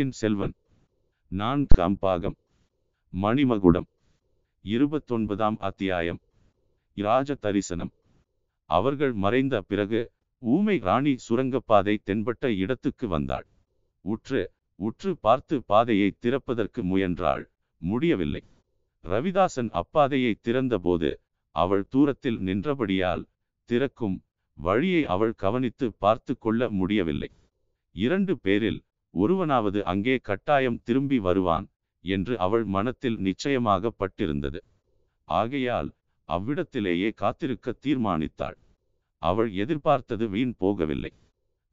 பொன்னியின் செல்வன் நான் பாகம் மணிமகுடம் இருபத்தொன்பதாம் அத்தியாயம் இராஜ தரிசனம் அவர்கள் மறைந்த பிறகு ஊமை ராணி சுரங்கப்பாதை தென்பட்ட இடத்துக்கு வந்தாள் உற்று உற்று பார்த்து பாதையை திறப்பதற்கு முயன்றாள் முடியவில்லை ரவிதாசன் அப்பாதையை திறந்தபோது அவள் தூரத்தில் நின்றபடியால் திறக்கும் வழியை அவள் கவனித்து பார்த்து கொள்ள முடியவில்லை இரண்டு பேரில் ஒருவனாவது அங்கே கட்டாயம் திரும்பி வருவான் என்று அவள் மனத்தில் நிச்சயமாக பட்டிருந்தது ஆகையால் அவ்விடத்திலேயே காத்திருக்க தீர்மானித்தாள் அவள் எதிர்பார்த்தது வீண் போகவில்லை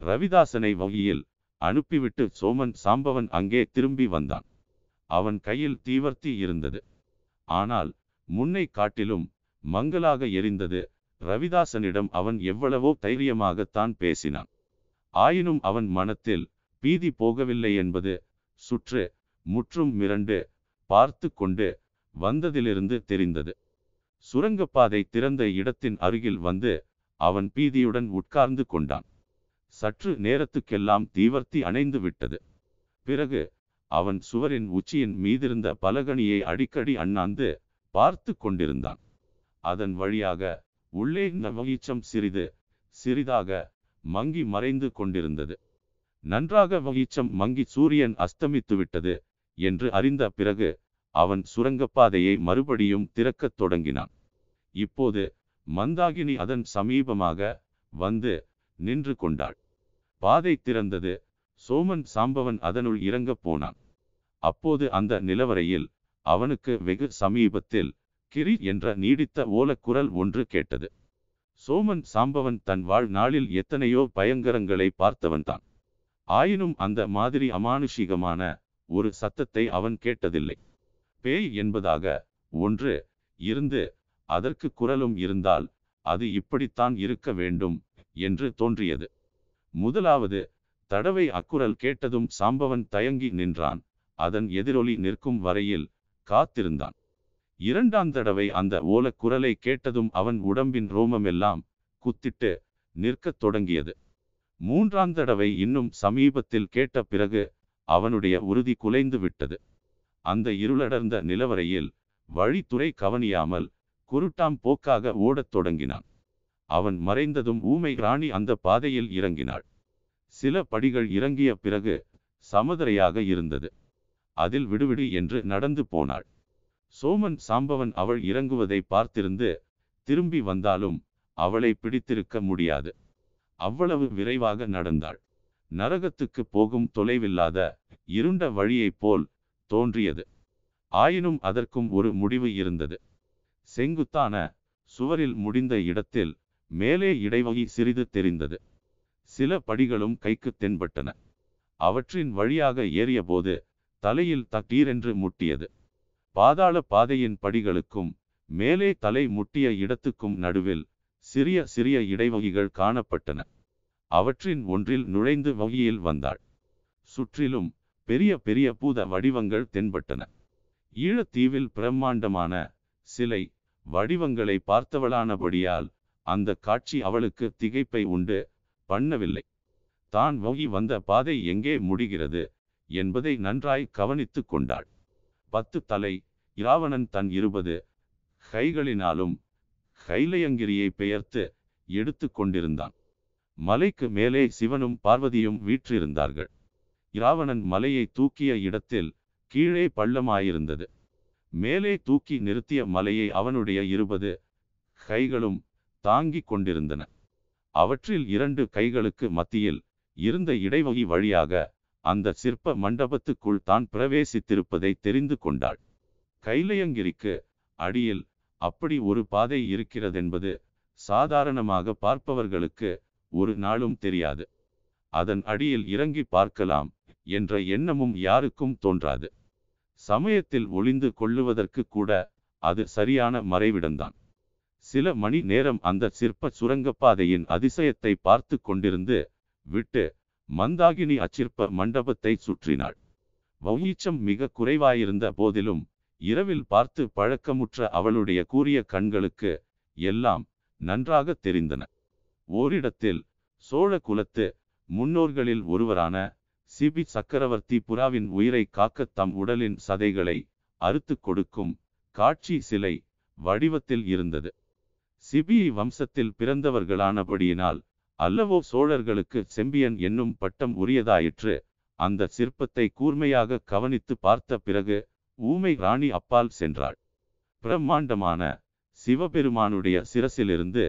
ரவிதாசனை வகையில் அனுப்பிவிட்டு சோமன் சாம்பவன் அங்கே திரும்பி வந்தான் அவன் கையில் தீவர்த்தி இருந்தது ஆனால் முன்னை காட்டிலும் மங்கலாக எரிந்தது ரவிதாசனிடம் அவன் எவ்வளவோ தைரியமாகத்தான் தான் பேசினான் ஆயினும் அவன் மனத்தில் பீதி போகவில்லை என்பது சுற்று முற்றும் மிரண்டு பார்த்து கொண்டு வந்ததிலிருந்து தெரிந்தது சுரங்கப்பாதை திறந்த இடத்தின் அருகில் வந்து அவன் பீதியுடன் உட்கார்ந்து கொண்டான் சற்று நேரத்துக்கெல்லாம் தீவர்த்தி அணைந்து விட்டது பிறகு அவன் சுவரின் உச்சியின் மீதிருந்த பலகணியை அடிக்கடி அண்ணாந்து பார்த்து கொண்டிருந்தான் அதன் வழியாக உள்ளே நவீச்சம் சிறிது சிறிதாக மங்கி மறைந்து கொண்டிருந்தது நன்றாக வகிச்சம் மங்கி சூரியன் அஸ்தமித்துவிட்டது என்று அறிந்த பிறகு அவன் சுரங்கப்பாதையை மறுபடியும் திறக்கத் தொடங்கினான் இப்போது மந்தாகினி அதன் சமீபமாக வந்து நின்று கொண்டாள் பாதை திறந்தது சோமன் சாம்பவன் அதனுள் இறங்கப் போனான் அப்போது அந்த நிலவரையில் அவனுக்கு வெகு சமீபத்தில் கிரி என்ற நீடித்த ஓலக்குரல் ஒன்று கேட்டது சோமன் சாம்பவன் தன் வாழ்நாளில் எத்தனையோ பயங்கரங்களை பார்த்தவன்தான் ஆயினும் அந்த மாதிரி அமானுஷிகமான ஒரு சத்தத்தை அவன் கேட்டதில்லை பேய் என்பதாக ஒன்று இருந்து அதற்கு குரலும் இருந்தால் அது இப்படித்தான் இருக்க வேண்டும் என்று தோன்றியது முதலாவது தடவை அக்குரல் கேட்டதும் சாம்பவன் தயங்கி நின்றான் அதன் எதிரொலி நிற்கும் வரையில் காத்திருந்தான் இரண்டாம் தடவை அந்த ஓலக்குரலை கேட்டதும் அவன் உடம்பின் ரோமமெல்லாம் குத்திட்டு நிற்கத் தொடங்கியது மூன்றாம் தடவை இன்னும் சமீபத்தில் கேட்ட பிறகு அவனுடைய உறுதி குலைந்து விட்டது அந்த இருளடர்ந்த நிலவரையில் வழித்துறை கவனியாமல் குருட்டாம் போக்காக ஓடத் தொடங்கினான் அவன் மறைந்ததும் ஊமை ராணி அந்த பாதையில் இறங்கினாள் சில படிகள் இறங்கிய பிறகு சமதரையாக இருந்தது அதில் விடுவிடு என்று நடந்து போனாள் சோமன் சாம்பவன் அவள் இறங்குவதை பார்த்திருந்து திரும்பி வந்தாலும் அவளை பிடித்திருக்க முடியாது அவ்வளவு விரைவாக நடந்தாள் நரகத்துக்கு போகும் தொலைவில்லாத இருண்ட வழியைப் போல் தோன்றியது ஆயினும் அதற்கும் ஒரு முடிவு இருந்தது செங்குத்தான சுவரில் முடிந்த இடத்தில் மேலே இடைவகி சிறிது தெரிந்தது சில படிகளும் கைக்கு தென்பட்டன அவற்றின் வழியாக ஏறியபோது தலையில் தட்டீரென்று முட்டியது பாதாள பாதையின் படிகளுக்கும் மேலே தலை முட்டிய இடத்துக்கும் நடுவில் சிறிய சிறிய இடைவகைகள் காணப்பட்டன அவற்றின் ஒன்றில் நுழைந்து வகையில் வந்தாள் சுற்றிலும் பெரிய பெரிய பூத வடிவங்கள் தென்பட்டன ஈழத்தீவில் பிரம்மாண்டமான சிலை வடிவங்களை பார்த்தவளானபடியால் அந்த காட்சி அவளுக்கு திகைப்பை உண்டு பண்ணவில்லை தான் வகி வந்த பாதை எங்கே முடிகிறது என்பதை நன்றாய் கவனித்து கொண்டாள் பத்து தலை இராவணன் தன் இருபது கைகளினாலும் கைலையங்கிரியை பெயர்த்து எடுத்து கொண்டிருந்தான் மலைக்கு மேலே சிவனும் பார்வதியும் வீற்றிருந்தார்கள் இராவணன் மலையை தூக்கிய இடத்தில் கீழே பள்ளமாயிருந்தது மேலே தூக்கி நிறுத்திய மலையை அவனுடைய இருபது கைகளும் தாங்கிக் கொண்டிருந்தன அவற்றில் இரண்டு கைகளுக்கு மத்தியில் இருந்த இடைவகி வழியாக அந்த சிற்ப மண்டபத்துக்குள் தான் பிரவேசித்திருப்பதை தெரிந்து கொண்டாள் கைலையங்கிரிக்கு அடியில் அப்படி ஒரு பாதை இருக்கிறதென்பது சாதாரணமாக பார்ப்பவர்களுக்கு ஒரு நாளும் தெரியாது அதன் அடியில் இறங்கி பார்க்கலாம் என்ற எண்ணமும் யாருக்கும் தோன்றாது சமயத்தில் ஒளிந்து கொள்ளுவதற்கு கூட அது சரியான மறைவிடம்தான் சில மணி நேரம் அந்த சிற்ப சுரங்கப்பாதையின் அதிசயத்தை பார்த்து கொண்டிருந்து விட்டு மந்தாகினி அச்சிற்ப மண்டபத்தை சுற்றினாள் வௌயீச்சம் மிக குறைவாயிருந்த போதிலும் இரவில் பார்த்து பழக்கமுற்ற அவளுடைய கூறிய கண்களுக்கு எல்லாம் நன்றாக தெரிந்தன ஓரிடத்தில் சோழ குலத்து முன்னோர்களில் ஒருவரான சிபி சக்கரவர்த்தி புறாவின் உயிரை காக்க தம் உடலின் சதைகளை அறுத்து கொடுக்கும் காட்சி சிலை வடிவத்தில் இருந்தது சிபி வம்சத்தில் பிறந்தவர்களானபடியினால் அல்லவோ சோழர்களுக்கு செம்பியன் என்னும் பட்டம் உரியதாயிற்று அந்த சிற்பத்தை கூர்மையாக கவனித்து பார்த்த பிறகு ஊமை ராணி அப்பால் சென்றாள் பிரம்மாண்டமான சிவபெருமானுடைய சிரசிலிருந்து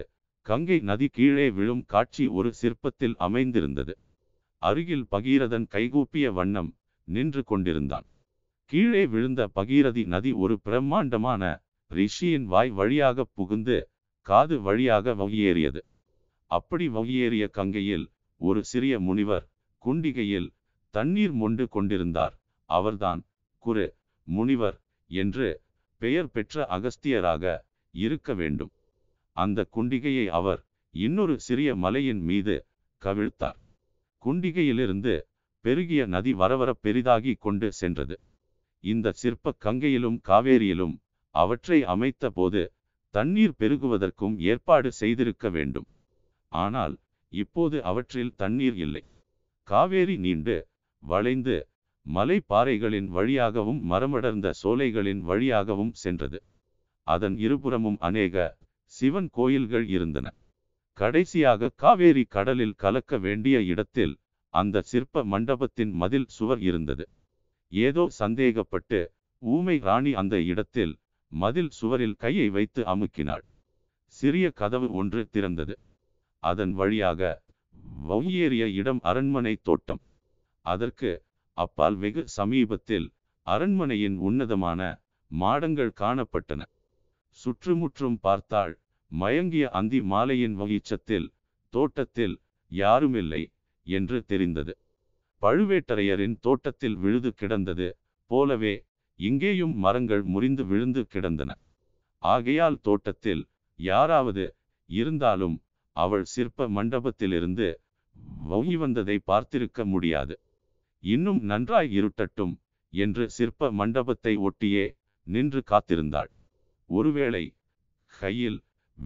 கங்கை நதி கீழே விழும் காட்சி ஒரு சிற்பத்தில் அமைந்திருந்தது அருகில் பகீரதன் கைகூப்பிய வண்ணம் நின்று கொண்டிருந்தான் கீழே விழுந்த பகீரதி நதி ஒரு பிரம்மாண்டமான ரிஷியின் வாய் வழியாக புகுந்து காது வழியாக வகியேறியது அப்படி வகியேறிய கங்கையில் ஒரு சிறிய முனிவர் குண்டிகையில் தண்ணீர் மொண்டு கொண்டிருந்தார் அவர்தான் குரு முனிவர் என்று பெயர் பெற்ற அகஸ்தியராக இருக்க வேண்டும் அந்த குண்டிகையை அவர் இன்னொரு சிறிய மலையின் மீது கவிழ்த்தார் குண்டிகையிலிருந்து பெருகிய நதி வரவர பெரிதாகி கொண்டு சென்றது இந்த சிற்ப கங்கையிலும் காவேரியிலும் அவற்றை அமைத்த போது தண்ணீர் பெருகுவதற்கும் ஏற்பாடு செய்திருக்க வேண்டும் ஆனால் இப்போது அவற்றில் தண்ணீர் இல்லை காவேரி நீண்டு வளைந்து மலை பாறைகளின் வழியாகவும் மரமடர்ந்த சோலைகளின் வழியாகவும் சென்றது அதன் இருபுறமும் அநேக சிவன் கோயில்கள் இருந்தன கடைசியாக காவேரி கடலில் கலக்க வேண்டிய இடத்தில் அந்த சிற்ப மண்டபத்தின் மதில் சுவர் இருந்தது ஏதோ சந்தேகப்பட்டு ஊமை ராணி அந்த இடத்தில் மதில் சுவரில் கையை வைத்து அமுக்கினாள் சிறிய கதவு ஒன்று திறந்தது அதன் வழியாக வவுயேறிய இடம் அரண்மனை தோட்டம் அதற்கு அப்பால் வெகு சமீபத்தில் அரண்மனையின் உன்னதமான மாடங்கள் காணப்பட்டன சுற்றுமுற்றும் பார்த்தாள் மயங்கிய அந்தி மாலையின் வகிச்சத்தில் தோட்டத்தில் யாருமில்லை என்று தெரிந்தது பழுவேட்டரையரின் தோட்டத்தில் விழுது கிடந்தது போலவே இங்கேயும் மரங்கள் முறிந்து விழுந்து கிடந்தன ஆகையால் தோட்டத்தில் யாராவது இருந்தாலும் அவள் சிற்ப மண்டபத்திலிருந்து வங்கி வந்ததை பார்த்திருக்க முடியாது இன்னும் நன்றாய் இருட்டட்டும் என்று சிற்ப மண்டபத்தை ஒட்டியே நின்று காத்திருந்தாள் ஒருவேளை கையில்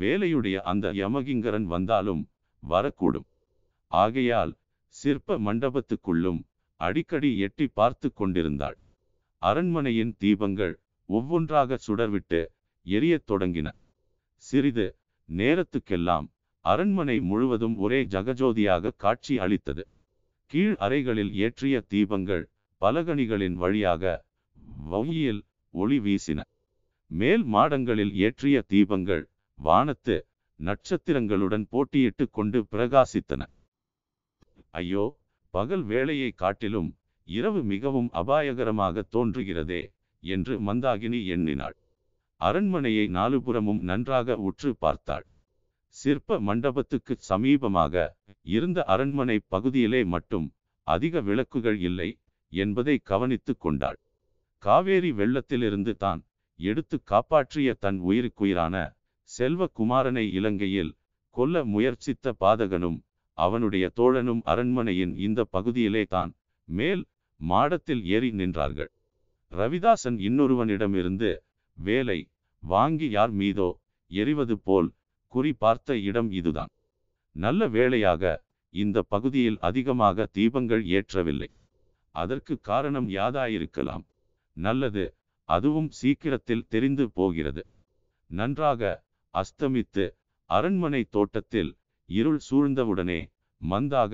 வேலையுடைய அந்த யமகிங்கரன் வந்தாலும் வரக்கூடும் ஆகையால் சிற்ப மண்டபத்துக்குள்ளும் அடிக்கடி எட்டி பார்த்து கொண்டிருந்தாள் அரண்மனையின் தீபங்கள் ஒவ்வொன்றாக சுடர்விட்டு எரியத் தொடங்கின சிறிது நேரத்துக்கெல்லாம் அரண்மனை முழுவதும் ஒரே ஜகஜோதியாக காட்சி அளித்தது கீழ் அறைகளில் ஏற்றிய தீபங்கள் பலகணிகளின் வழியாக வழியில் ஒளி வீசின மேல் மாடங்களில் ஏற்றிய தீபங்கள் வானத்து நட்சத்திரங்களுடன் போட்டியிட்டு கொண்டு பிரகாசித்தன ஐயோ பகல் வேளையை காட்டிலும் இரவு மிகவும் அபாயகரமாக தோன்றுகிறதே என்று மந்தாகினி எண்ணினாள் அரண்மனையை நாலுபுறமும் நன்றாக உற்று பார்த்தாள் சிற்ப மண்டபத்துக்கு சமீபமாக இருந்த அரண்மனை பகுதியிலே மட்டும் அதிக விளக்குகள் இல்லை என்பதை கவனித்து கொண்டாள் காவேரி வெள்ளத்திலிருந்து தான் எடுத்து காப்பாற்றிய தன் உயிருக்குயிரான செல்வகுமாரனை இலங்கையில் கொல்ல முயற்சித்த பாதகனும் அவனுடைய தோழனும் அரண்மனையின் இந்த பகுதியிலே தான் மேல் மாடத்தில் ஏறி நின்றார்கள் ரவிதாசன் இன்னொருவனிடமிருந்து வேலை வாங்கி யார் மீதோ எரிவது போல் குறி பார்த்த இடம் இதுதான் நல்ல வேளையாக இந்த பகுதியில் அதிகமாக தீபங்கள் ஏற்றவில்லை அதற்கு காரணம் யாதாயிருக்கலாம் நல்லது அதுவும் சீக்கிரத்தில் தெரிந்து போகிறது நன்றாக அஸ்தமித்து அரண்மனை தோட்டத்தில் இருள் சூழ்ந்தவுடனே மந்தாக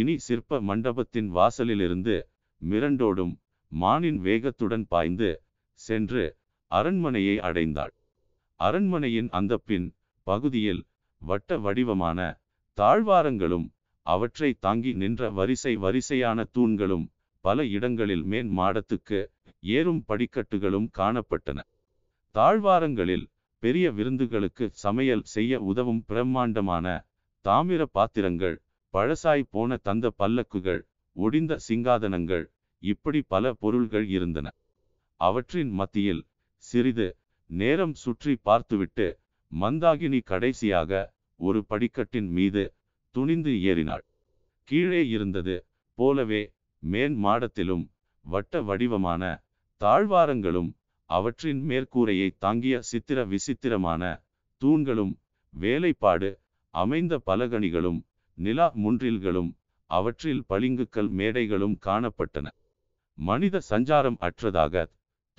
இனி சிற்ப மண்டபத்தின் வாசலிலிருந்து மிரண்டோடும் மானின் வேகத்துடன் பாய்ந்து சென்று அரண்மனையை அடைந்தாள் அரண்மனையின் அந்த பின் பகுதியில் வட்ட வடிவமான தாழ்வாரங்களும் அவற்றை தாங்கி நின்ற வரிசை வரிசையான தூண்களும் பல இடங்களில் மேன் மாடத்துக்கு ஏறும் படிக்கட்டுகளும் காணப்பட்டன தாழ்வாரங்களில் பெரிய விருந்துகளுக்கு சமையல் செய்ய உதவும் பிரம்மாண்டமான தாமிர பாத்திரங்கள் பழசாய் போன தந்த பல்லக்குகள் ஒடிந்த சிங்காதனங்கள் இப்படி பல பொருள்கள் இருந்தன அவற்றின் மத்தியில் சிறிது நேரம் சுற்றி பார்த்துவிட்டு மந்தாகினி கடைசியாக ஒரு படிக்கட்டின் மீது துணிந்து ஏறினாள் கீழே இருந்தது போலவே மேன் மாடத்திலும் வட்ட வடிவமான தாழ்வாரங்களும் அவற்றின் மேற்கூரையை தாங்கிய சித்திர விசித்திரமான தூண்களும் வேலைப்பாடு அமைந்த பலகணிகளும் நிலா முன்றில்களும் அவற்றில் பளிங்குக்கல் மேடைகளும் காணப்பட்டன மனித சஞ்சாரம் அற்றதாக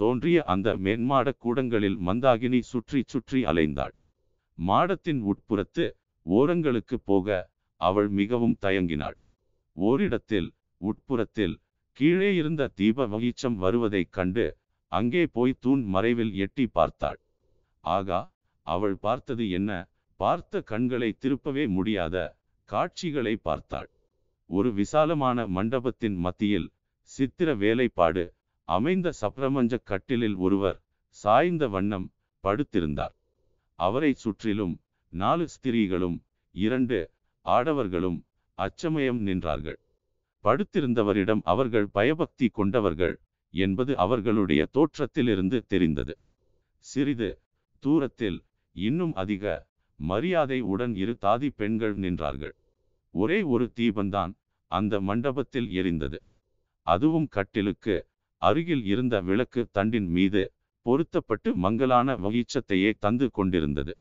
தோன்றிய அந்த மேன்மாடக் கூடங்களில் மந்தாகினி சுற்றி சுற்றி அலைந்தாள் மாடத்தின் உட்புறத்து ஓரங்களுக்கு போக அவள் மிகவும் தயங்கினாள் ஓரிடத்தில் உட்புறத்தில் கீழே இருந்த தீப வகிச்சம் வருவதைக் கண்டு அங்கே போய் தூண் மறைவில் எட்டி பார்த்தாள் ஆகா அவள் பார்த்தது என்ன பார்த்த கண்களை திருப்பவே முடியாத காட்சிகளை பார்த்தாள் ஒரு விசாலமான மண்டபத்தின் மத்தியில் சித்திர வேலைப்பாடு அமைந்த சப்ரமஞ்ச கட்டிலில் ஒருவர் சாய்ந்த வண்ணம் படுத்திருந்தார் அவரை சுற்றிலும் நாலு ஸ்திரீகளும் இரண்டு ஆடவர்களும் அச்சமயம் நின்றார்கள் படுத்திருந்தவரிடம் அவர்கள் பயபக்தி கொண்டவர்கள் என்பது அவர்களுடைய தோற்றத்திலிருந்து தெரிந்தது சிறிது தூரத்தில் இன்னும் அதிக மரியாதை உடன் இரு தாதி பெண்கள் நின்றார்கள் ஒரே ஒரு தீபந்தான் அந்த மண்டபத்தில் எரிந்தது அதுவும் கட்டிலுக்கு அருகில் இருந்த விளக்கு தண்டின் மீது பொருத்தப்பட்டு மங்கலான வகிச்சத்தையே தந்து கொண்டிருந்தது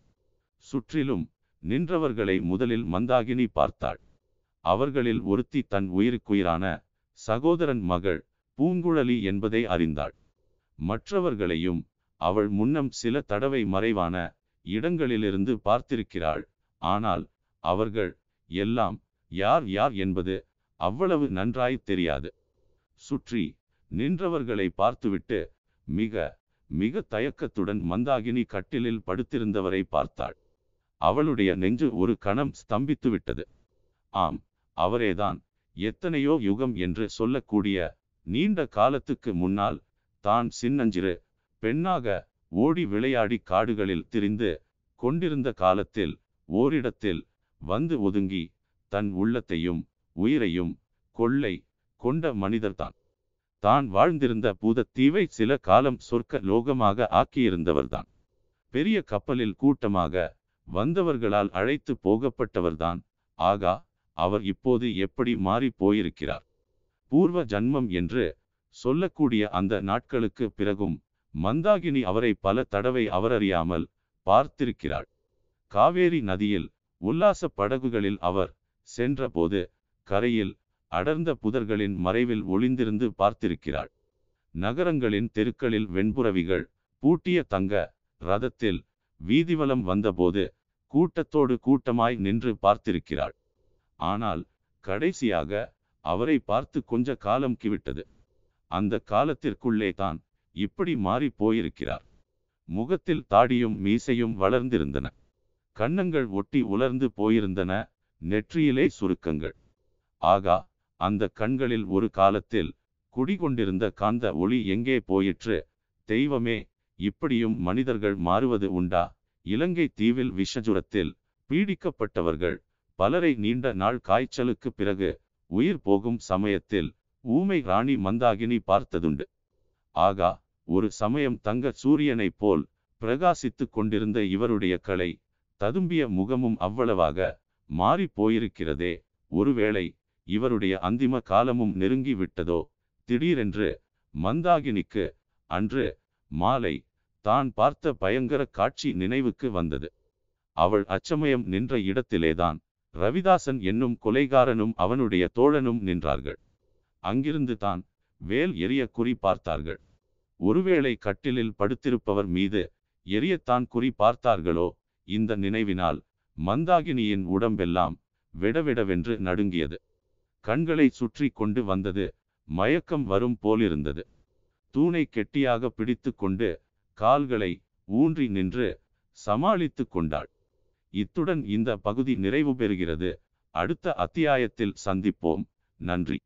சுற்றிலும் நின்றவர்களை முதலில் மந்தாகினி பார்த்தாள் அவர்களில் ஒருத்தி தன் உயிருக்குயிரான சகோதரன் மகள் பூங்குழலி என்பதை அறிந்தாள் மற்றவர்களையும் அவள் முன்னம் சில தடவை மறைவான இடங்களிலிருந்து பார்த்திருக்கிறாள் ஆனால் அவர்கள் எல்லாம் யார் யார் என்பது அவ்வளவு நன்றாய் தெரியாது சுற்றி நின்றவர்களை பார்த்துவிட்டு மிக மிக தயக்கத்துடன் மந்தாகினி கட்டிலில் படுத்திருந்தவரை பார்த்தாள் அவளுடைய நெஞ்சு ஒரு கணம் ஸ்தம்பித்து விட்டது ஆம் அவரேதான் எத்தனையோ யுகம் என்று சொல்லக்கூடிய நீண்ட காலத்துக்கு முன்னால் தான் சின்னஞ்சிறு பெண்ணாக ஓடி விளையாடி காடுகளில் திரிந்து கொண்டிருந்த காலத்தில் ஓரிடத்தில் வந்து ஒதுங்கி தன் உள்ளத்தையும் உயிரையும் கொள்ளை கொண்ட மனிதர்தான் தான் வாழ்ந்திருந்த பூதத்தீவை சில காலம் சொர்க்க லோகமாக ஆக்கியிருந்தவர்தான் பெரிய கப்பலில் கூட்டமாக வந்தவர்களால் அழைத்து போகப்பட்டவர்தான் ஆகா அவர் இப்போது எப்படி மாறி போயிருக்கிறார் பூர்வ ஜன்மம் என்று சொல்லக்கூடிய அந்த நாட்களுக்கு பிறகும் மந்தாகினி அவரை பல தடவை அவரறியாமல் பார்த்திருக்கிறாள் காவேரி நதியில் உல்லாச படகுகளில் அவர் சென்றபோது கரையில் அடர்ந்த புதர்களின் மறைவில் ஒளிந்திருந்து பார்த்திருக்கிறாள் நகரங்களின் தெருக்களில் வெண்புறவிகள் பூட்டிய தங்க ரதத்தில் வீதிவலம் வந்தபோது கூட்டத்தோடு கூட்டமாய் நின்று பார்த்திருக்கிறாள் ஆனால் கடைசியாக அவரை பார்த்து கொஞ்ச காலம் கிவிட்டது அந்த காலத்திற்குள்ளே தான் இப்படி மாறி போயிருக்கிறார் முகத்தில் தாடியும் மீசையும் வளர்ந்திருந்தன கன்னங்கள் ஒட்டி உலர்ந்து போயிருந்தன நெற்றியிலே சுருக்கங்கள் ஆகா அந்த கண்களில் ஒரு காலத்தில் குடிகொண்டிருந்த காந்த ஒளி எங்கே போயிற்று தெய்வமே இப்படியும் மனிதர்கள் மாறுவது உண்டா இலங்கை தீவில் விஷஜுரத்தில் பீடிக்கப்பட்டவர்கள் பலரை நீண்ட நாள் காய்ச்சலுக்கு பிறகு உயிர் போகும் சமயத்தில் ஊமை ராணி மந்தாகினி பார்த்ததுண்டு ஆகா ஒரு சமயம் தங்க சூரியனைப் போல் பிரகாசித்து கொண்டிருந்த இவருடைய கலை ததும்பிய முகமும் அவ்வளவாக மாறி போயிருக்கிறதே ஒருவேளை இவருடைய அந்திம காலமும் நெருங்கி விட்டதோ திடீரென்று மந்தாகினிக்கு அன்று மாலை தான் பார்த்த பயங்கர காட்சி நினைவுக்கு வந்தது அவள் அச்சமயம் நின்ற இடத்திலேதான் ரவிதாசன் என்னும் கொலைகாரனும் அவனுடைய தோழனும் நின்றார்கள் அங்கிருந்து தான் வேல் எரிய குறி பார்த்தார்கள் ஒருவேளை கட்டிலில் படுத்திருப்பவர் மீது எரியத்தான் குறி பார்த்தார்களோ இந்த நினைவினால் மந்தாகினியின் உடம்பெல்லாம் விடவிடவென்று நடுங்கியது கண்களை சுற்றி கொண்டு வந்தது மயக்கம் வரும் போலிருந்தது தூணை கெட்டியாக பிடித்து கொண்டு கால்களை ஊன்றி நின்று சமாளித்து கொண்டாள் இத்துடன் இந்த பகுதி நிறைவு பெறுகிறது அடுத்த அத்தியாயத்தில் சந்திப்போம் நன்றி